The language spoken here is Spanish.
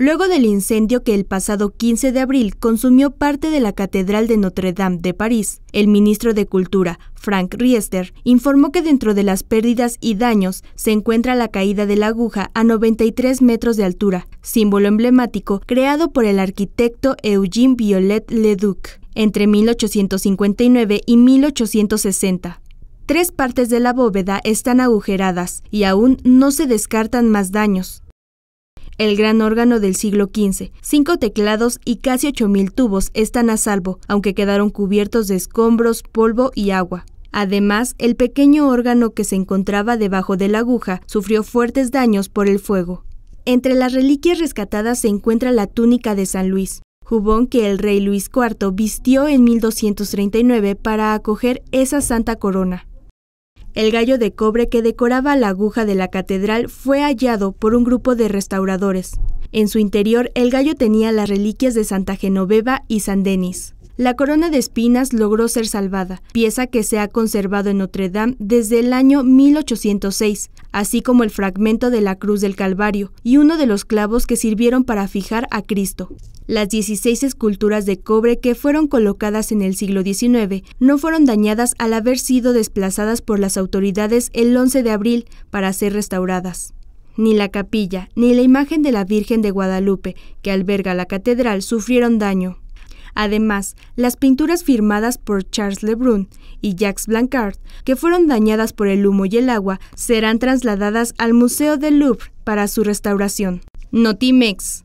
Luego del incendio que el pasado 15 de abril consumió parte de la Catedral de Notre Dame de París, el ministro de Cultura, Frank Riester, informó que dentro de las pérdidas y daños se encuentra la caída de la aguja a 93 metros de altura, símbolo emblemático creado por el arquitecto Eugene Violet Leduc entre 1859 y 1860. Tres partes de la bóveda están agujeradas y aún no se descartan más daños el gran órgano del siglo XV. Cinco teclados y casi 8.000 tubos están a salvo, aunque quedaron cubiertos de escombros, polvo y agua. Además, el pequeño órgano que se encontraba debajo de la aguja sufrió fuertes daños por el fuego. Entre las reliquias rescatadas se encuentra la túnica de San Luis, jubón que el rey Luis IV vistió en 1239 para acoger esa santa corona. El gallo de cobre que decoraba la aguja de la catedral fue hallado por un grupo de restauradores. En su interior, el gallo tenía las reliquias de Santa Genoveva y San Denis. La corona de espinas logró ser salvada, pieza que se ha conservado en Notre Dame desde el año 1806, así como el fragmento de la cruz del Calvario y uno de los clavos que sirvieron para fijar a Cristo. Las 16 esculturas de cobre que fueron colocadas en el siglo XIX no fueron dañadas al haber sido desplazadas por las autoridades el 11 de abril para ser restauradas. Ni la capilla ni la imagen de la Virgen de Guadalupe, que alberga la catedral, sufrieron daño. Además, las pinturas firmadas por Charles Lebrun y Jacques Blancard, que fueron dañadas por el humo y el agua, serán trasladadas al Museo del Louvre para su restauración. Notimex